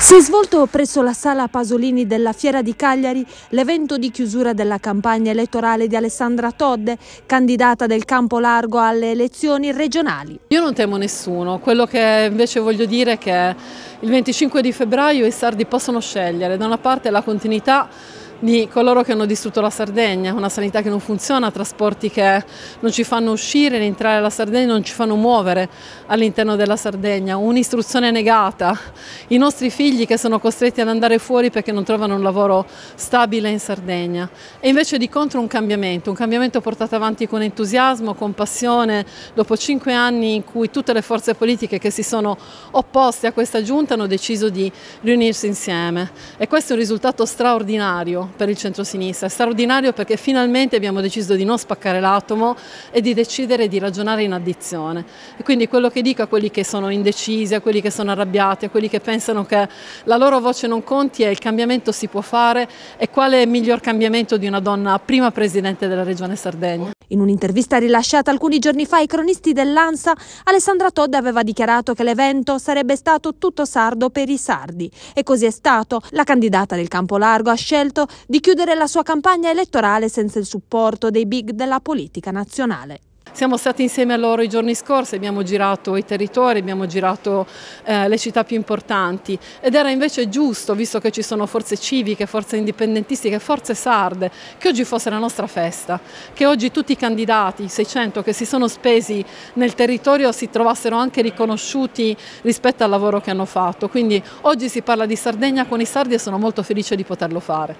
Si è svolto presso la sala Pasolini della Fiera di Cagliari l'evento di chiusura della campagna elettorale di Alessandra Todde, candidata del campo largo alle elezioni regionali. Io non temo nessuno, quello che invece voglio dire è che il 25 di febbraio i sardi possono scegliere, da una parte la continuità di coloro che hanno distrutto la Sardegna, una sanità che non funziona, trasporti che non ci fanno uscire, entrare alla Sardegna, non ci fanno muovere all'interno della Sardegna, un'istruzione negata, i nostri figli che sono costretti ad andare fuori perché non trovano un lavoro stabile in Sardegna e invece di contro un cambiamento, un cambiamento portato avanti con entusiasmo, con passione, dopo cinque anni in cui tutte le forze politiche che si sono opposte a questa giunta hanno deciso di riunirsi insieme e questo è un risultato straordinario per il centro-sinistra, è straordinario perché finalmente abbiamo deciso di non spaccare l'atomo e di decidere di ragionare in addizione. E quindi quello che dico a quelli che sono indecisi, a quelli che sono arrabbiati, a quelli che pensano che la loro voce non conti e il cambiamento si può fare e quale miglior cambiamento di una donna prima presidente della regione Sardegna. In un'intervista rilasciata alcuni giorni fa ai cronisti dell'ANSA, Alessandra Todd aveva dichiarato che l'evento sarebbe stato tutto sardo per i sardi. E così è stato. La candidata del campo largo ha scelto di chiudere la sua campagna elettorale senza il supporto dei big della politica nazionale. Siamo stati insieme a loro i giorni scorsi, abbiamo girato i territori, abbiamo girato eh, le città più importanti ed era invece giusto, visto che ci sono forze civiche, forze indipendentistiche, forze sarde, che oggi fosse la nostra festa, che oggi tutti i candidati, 600 che si sono spesi nel territorio si trovassero anche riconosciuti rispetto al lavoro che hanno fatto. Quindi oggi si parla di Sardegna con i sardi e sono molto felice di poterlo fare.